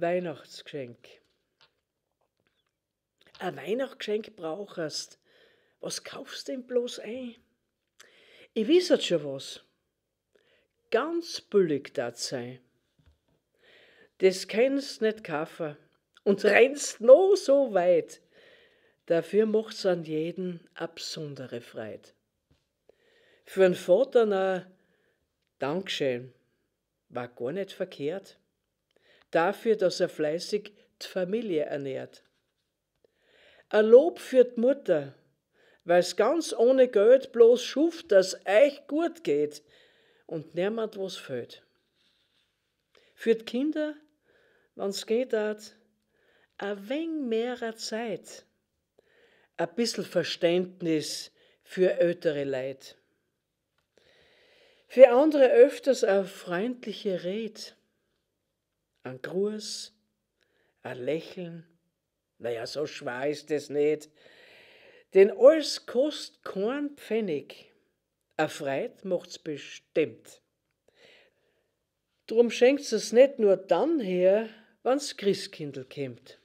Weihnachtsgeschenk. Ein Weihnachtsgeschenk brauchst. Was kaufst du denn bloß ein? Ich weiß jetzt schon was. Ganz billig dat sein. Das kannst nicht kaufen und rennst noch so weit. Dafür macht's an jeden eine besondere Freude. Für einen Vater na Dankeschön war gar nicht verkehrt dafür, dass er fleißig die Familie ernährt. Ein Lob für die Mutter, weil's ganz ohne Geld bloß schuft, dass euch gut geht und niemand was fehlt. Für die Kinder, wenn's geht hat, ein wenig mehrer Zeit, ein bisschen Verständnis für ältere Leid. Für andere öfters eine freundliche Rede ein Gruß, ein Lächeln, naja, so schwer ist es nicht, denn alles kostet keinen Pfennig. Erfreut macht's bestimmt. Drum schenkt es nicht nur dann her, wann's Christkindl kämmt.